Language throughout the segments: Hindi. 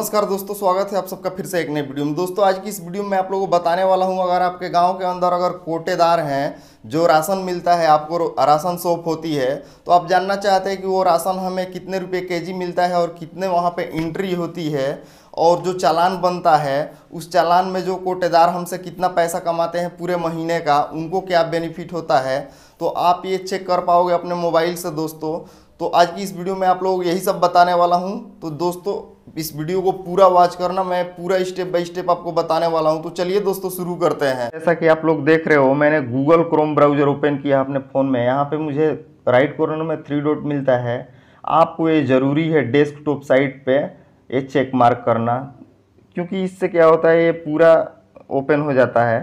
नमस्कार दोस्तों स्वागत है आप सबका फिर से एक नई वीडियो में दोस्तों आज की इस वीडियो में आप लोगों को बताने वाला हूं अगर आपके गांव के अंदर अगर कोटेदार हैं जो राशन मिलता है आपको राशन शॉप होती है तो आप जानना चाहते हैं कि वो राशन हमें कितने रुपए केजी मिलता है और कितने वहाँ पर एंट्री होती है और जो चालान बनता है उस चालान में जो कोटेदार हमसे कितना पैसा कमाते हैं पूरे महीने का उनको क्या बेनिफिट होता है तो आप ये चेक कर पाओगे अपने मोबाइल से दोस्तों तो आज की इस वीडियो में आप लोग यही सब बताने वाला हूँ तो दोस्तों इस वीडियो को पूरा वॉच करना मैं पूरा स्टेप बाय स्टेप आपको बताने वाला हूं तो चलिए दोस्तों शुरू करते हैं जैसा कि आप लोग देख रहे हो मैंने गूगल क्रोम ब्राउजर ओपन किया अपने फ़ोन में यहाँ पे मुझे राइट कॉर्नर में थ्री डॉट मिलता है आपको ये ज़रूरी है डेस्कटॉप साइट पे ये चेक मार्क करना क्योंकि इससे क्या होता है ये पूरा ओपन हो जाता है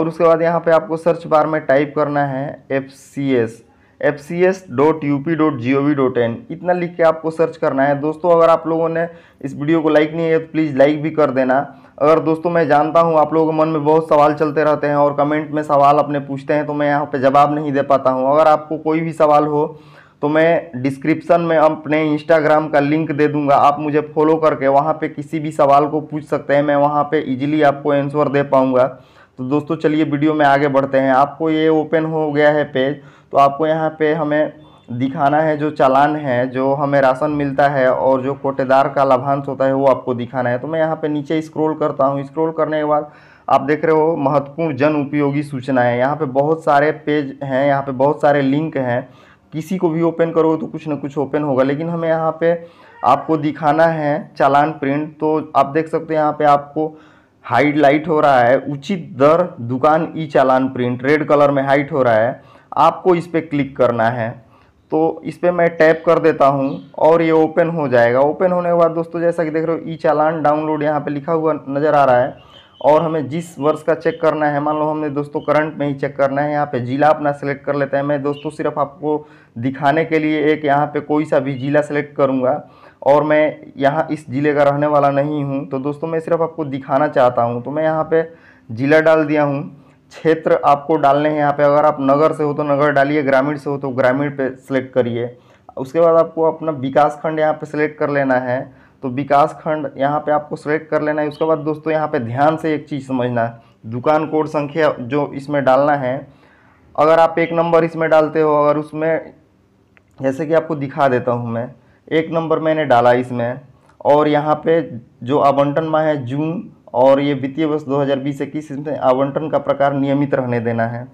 और उसके बाद यहाँ पर आपको सर्च बार में टाइप करना है F C S F C S dot U P dot G O V dot in इतना लिख के आपको सर्च करना है दोस्तों अगर आप लोगों ने इस वीडियो को लाइक नहीं है तो प्लीज़ लाइक भी कर देना अगर दोस्तों मैं जानता हूँ आप लोगों के मन में बहुत सवाल चलते रहते हैं और कमेंट में सवाल अपने पूछते हैं तो मैं यहाँ पे जवाब नहीं दे पाता हूँ अगर आपको कोई भी सवाल हो तो मैं डिस्क्रिप्सन में अपने इंस्टाग्राम का लिंक दे दूँगा आप मुझे फॉलो करके वहाँ पर किसी भी सवाल को पूछ सकते हैं मैं वहाँ पर ईजिली आपको आंसर दे पाऊँगा तो दोस्तों चलिए वीडियो में आगे बढ़ते हैं आपको ये ओपन हो गया है पेज तो आपको यहाँ पे हमें दिखाना है जो चालान है जो हमें राशन मिलता है और जो कोटेदार का लाभांश होता है वो आपको दिखाना है तो मैं यहाँ पे नीचे स्क्रॉल करता हूँ स्क्रॉल करने के बाद आप देख रहे हो महत्वपूर्ण जन उपयोगी सूचनाएँ यहाँ पर बहुत सारे पेज हैं यहाँ पर बहुत सारे लिंक हैं किसी को भी ओपन करो तो कुछ ना कुछ ओपन होगा लेकिन हमें यहाँ पर आपको दिखाना है चालान प्रिंट तो आप देख सकते हैं यहाँ पे आपको हाइड लाइट हो रहा है उचित दर दुकान e challan print red colour में हाइट हो रहा है आपको इस पर क्लिक करना है तो इस पर मैं टैप कर देता हूँ और ये ओपन हो जाएगा ओपन होने के बाद दोस्तों जैसा कि देख रहे हो ई चालान डाउनलोड यहाँ पे लिखा हुआ नज़र आ रहा है और हमें जिस वर्ष का चेक करना है मान लो हमने दोस्तों करंट में ही चेक करना है यहाँ पे ज़िला अपना सेलेक्ट कर लेते हैं मैं दोस्तों सिर्फ आपको दिखाने के लिए एक यहाँ पे कोई सा भी ज़िला सेलेक्ट करूँगा और मैं यहाँ इस ज़िले का रहने वाला नहीं हूँ तो दोस्तों मैं सिर्फ आपको दिखाना चाहता हूँ तो मैं यहाँ पर ज़िला डाल दिया हूँ क्षेत्र आपको डालने हैं यहाँ पे अगर आप नगर से हो तो नगर डालिए ग्रामीण से हो तो ग्रामीण पे सिलेक्ट करिए उसके बाद आपको अपना विकास खंड यहाँ पे सिलेक्ट कर लेना है तो विकास खंड यहाँ पे आपको सिलेक्ट कर लेना है उसके बाद दोस्तों यहाँ पे ध्यान से एक चीज़ समझना है दुकान कोड संख्या जो इसमें डालना है अगर आप एक नंबर इसमें डालते हो अगर उसमें जैसे कि आपको दिखा देता हूँ मैं एक नंबर मैंने डाला इसमें और यहाँ पर जो आवंटन माह है जून और ये वित्तीय वर्ष 2020 इक्कीस इसमें आवंटन का प्रकार नियमित रहने देना है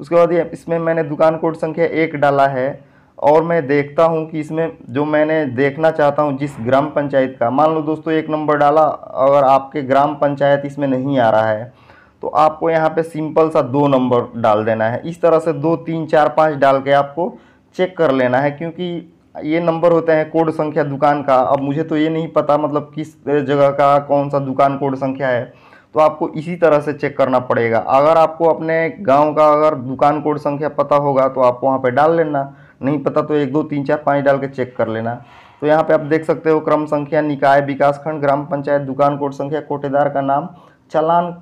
उसके बाद ये इसमें मैंने दुकान कोड संख्या एक डाला है और मैं देखता हूँ कि इसमें जो मैंने देखना चाहता हूँ जिस ग्राम पंचायत का मान लो दोस्तों एक नंबर डाला अगर आपके ग्राम पंचायत इसमें नहीं आ रहा है तो आपको यहाँ पे सिंपल सा दो नंबर डाल देना है इस तरह से दो तीन चार पाँच डाल के आपको चेक कर लेना है क्योंकि ये नंबर होते हैं कोड संख्या दुकान का अब मुझे तो ये नहीं पता मतलब किस जगह का कौन सा दुकान कोड संख्या है तो आपको इसी तरह से चेक करना पड़ेगा अगर आपको अपने गांव का अगर दुकान कोड संख्या पता होगा तो आप वहाँ पे डाल लेना नहीं पता तो एक दो तीन चार पाँच डाल के चेक कर लेना तो यहाँ पे आप देख सकते हो क्रम संख्या निकाय विकासखंड ग्राम पंचायत दुकान कोड संख्या कोटेदार का नाम चलान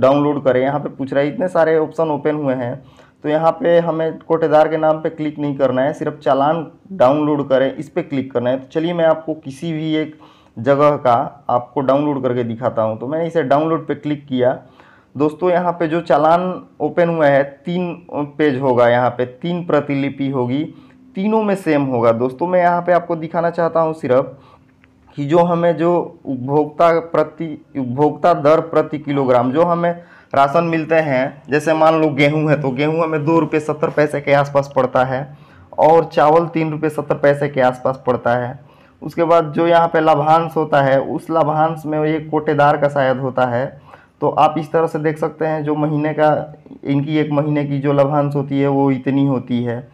डाउनलोड करें यहाँ पर पूछ रहा है इतने सारे ऑप्शन ओपन हुए हैं तो यहाँ पे हमें कोटेदार के नाम पे क्लिक नहीं करना है सिर्फ चालान डाउनलोड करें इस पर क्लिक करना है तो चलिए मैं आपको किसी भी एक जगह का आपको डाउनलोड करके दिखाता हूँ तो मैंने इसे डाउनलोड पे क्लिक किया दोस्तों यहाँ पे जो चालान ओपन हुआ है तीन पेज होगा यहाँ पे तीन प्रतिलिपि होगी तीनों में सेम होगा दोस्तों मैं यहाँ पे आपको दिखाना चाहता हूँ सिर्फ कि जो हमें जो उपभोक्ता प्रति उपभोक्ता दर प्रति किलोग्राम जो हमें राशन मिलते हैं जैसे मान लो गेहूँ है तो गेहूँ हमें दो रुपये सत्तर पैसे के आसपास पड़ता है और चावल तीन रुपये सत्तर पैसे के आसपास पड़ता है उसके बाद जो यहाँ पे लाभांश होता है उस लाभांश में ये कोटेदार का शायद होता है तो आप इस तरह से देख सकते हैं जो महीने का इनकी एक महीने की जो लाभांश होती है वो इतनी होती है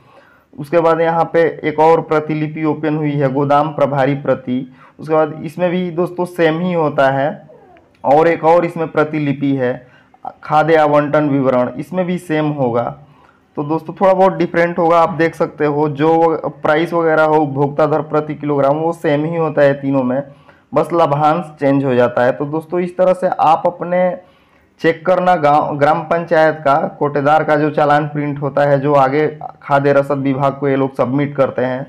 उसके बाद यहाँ पे एक और प्रतिलिपि ओपन हुई है गोदाम प्रभारी प्रति उसके बाद इसमें भी दोस्तों सेम ही होता है और एक और इसमें प्रतिलिपि है खाद्य आवंटन विवरण इसमें भी सेम होगा तो दोस्तों थोड़ा बहुत डिफरेंट होगा आप देख सकते हो जो प्राइस वगैरह हो उपभोक्ता दर प्रति किलोग्राम वो सेम ही होता है तीनों में बस लाभांश चेंज हो जाता है तो दोस्तों इस तरह से आप अपने चेक करना गांव ग्राम पंचायत का कोटेदार का जो चालान प्रिंट होता है जो आगे खाद्य रसद विभाग को ये लोग सबमिट करते हैं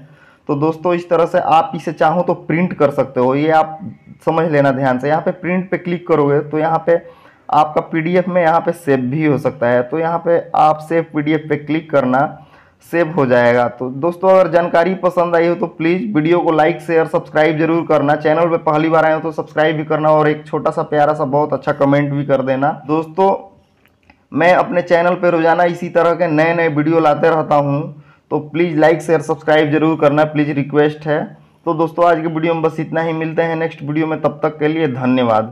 तो दोस्तों इस तरह से आप इसे चाहो तो प्रिंट कर सकते हो ये आप समझ लेना ध्यान से यहाँ पे प्रिंट पे क्लिक करोगे तो यहाँ पे आपका पीडीएफ में यहाँ पे सेव भी हो सकता है तो यहाँ पे आप सेव पीडीएफ पे क्लिक करना सेव हो जाएगा तो दोस्तों अगर जानकारी पसंद आई हो तो प्लीज़ वीडियो को लाइक शेयर सब्सक्राइब जरूर करना चैनल पे पहली बार आए हो तो सब्सक्राइब भी करना और एक छोटा सा प्यारा सा बहुत अच्छा कमेंट भी कर देना दोस्तों मैं अपने चैनल पर रोजाना इसी तरह के नए नए वीडियो लाते रहता हूँ तो प्लीज़ लाइक शेयर सब्सक्राइब जरूर करना प्लीज़ रिक्वेस्ट है तो दोस्तों आज के वीडियो में बस इतना ही मिलते हैं नेक्स्ट वीडियो में तब तक के लिए धन्यवाद